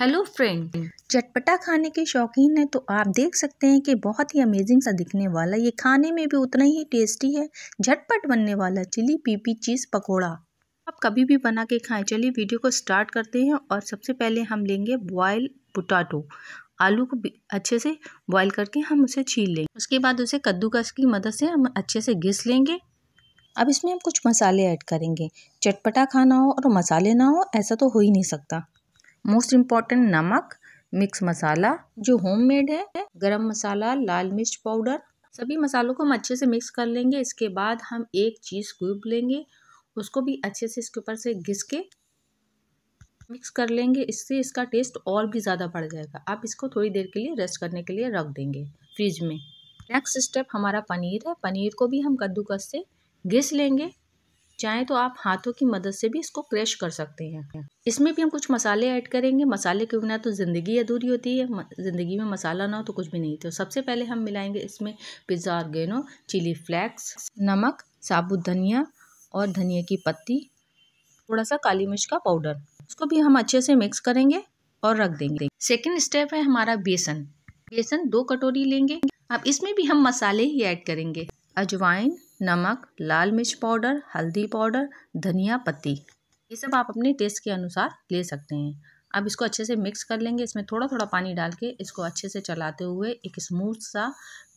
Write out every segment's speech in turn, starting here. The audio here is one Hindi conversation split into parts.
हेलो फ्रेंड चटपटा खाने के शौकीन हैं तो आप देख सकते हैं कि बहुत ही अमेजिंग सा दिखने वाला ये खाने में भी उतना ही टेस्टी है झटपट बनने वाला चिली पीपी चीज़ पकोड़ा आप कभी भी बना के खाएं चलिए वीडियो को स्टार्ट करते हैं और सबसे पहले हम लेंगे बॉयल पोटाटो आलू को अच्छे से बॉयल करके हम उसे छील लेंगे उसके बाद उसे कद्दूकस की मदद से हम अच्छे से घिस लेंगे अब इसमें हम कुछ मसाले ऐड करेंगे चटपटा खाना हो और मसाले ना हो ऐसा तो हो ही नहीं सकता मोस्ट इम्पॉर्टेंट नमक मिक्स मसाला जो होममेड है गरम मसाला लाल मिर्च पाउडर सभी मसालों को हम अच्छे से मिक्स कर लेंगे इसके बाद हम एक चीज़ क्यूब लेंगे उसको भी अच्छे से इसके ऊपर से घिस के मिक्स कर लेंगे इससे इसका टेस्ट और भी ज़्यादा बढ़ जाएगा आप इसको थोड़ी देर के लिए रेस्ट करने के लिए रख देंगे फ्रिज में नेक्स्ट स्टेप हमारा पनीर है पनीर को भी हम कद्दूकस से घिस लेंगे चाहे तो आप हाथों की मदद से भी इसको क्रश कर सकते हैं इसमें भी हम कुछ मसाले ऐड करेंगे मसाले के बिना तो ज़िंदगी अधूरी होती है ज़िंदगी में मसाला ना हो तो कुछ भी नहीं तो सबसे पहले हम मिलाएंगे इसमें पिज़्ज़ा ऑर्गेनो चिली फ्लैक्स नमक साबुत धनिया और धनिया की पत्ती थोड़ा सा काली मिर्च का पाउडर इसको भी हम अच्छे से मिक्स करेंगे और रख देंगे सेकेंड स्टेप है हमारा बेसन बेसन दो कटोरी लेंगे अब इसमें भी हम मसाले ही ऐड करेंगे अजवाइन नमक लाल मिर्च पाउडर हल्दी पाउडर धनिया पत्ती ये सब आप अपने टेस्ट के अनुसार ले सकते हैं अब इसको अच्छे से मिक्स कर लेंगे इसमें थोड़ा थोड़ा पानी डाल के इसको अच्छे से चलाते हुए एक स्मूथ सा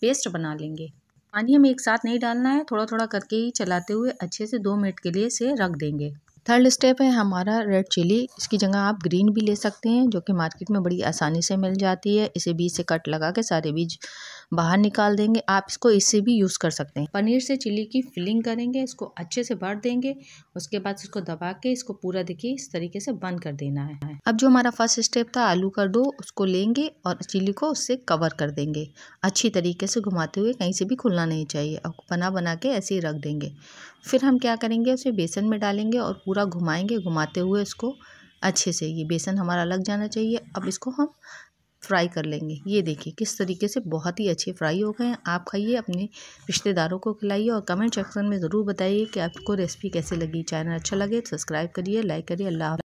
पेस्ट बना लेंगे पानी हमें एक साथ नहीं डालना है थोड़ा थोड़ा करके ही चलाते हुए अच्छे से दो मिनट के लिए इसे रख देंगे थर्ड स्टेप है हमारा रेड चिली इसकी जगह आप ग्रीन भी ले सकते हैं जो कि मार्केट में बड़ी आसानी से मिल जाती है इसे बीज से कट लगा के सारे बीज बाहर निकाल देंगे आप इसको इससे भी यूज़ कर सकते हैं पनीर से चिली की फिलिंग करेंगे इसको अच्छे से भर देंगे उसके बाद इसको दबा के इसको पूरा देखिए इस तरीके से बंद कर देना है अब जो हमारा फर्स्ट स्टेप था आलू का डो उसको लेंगे और चिली को उससे कवर कर देंगे अच्छी तरीके से घुमाते हुए कहीं से भी खुलना नहीं चाहिए और बना बना के ऐसे ही रख देंगे फिर हम क्या करेंगे उसे बेसन में डालेंगे और पूरा घुमाएंगे घुमाते हुए इसको अच्छे से ये बेसन हमारा लग जाना चाहिए अब इसको हम फ्राई कर लेंगे ये देखिए किस तरीके से बहुत ही अच्छे फ्राई हो गए हैं आप खाइए अपने रिश्तेदारों को खिलाइए और कमेंट सेक्शन में ज़रूर बताइए कि आपको रेसिपी कैसे लगी चैनल अच्छा लगे तो सब्सक्राइब करिए लाइक करिए अल्लाह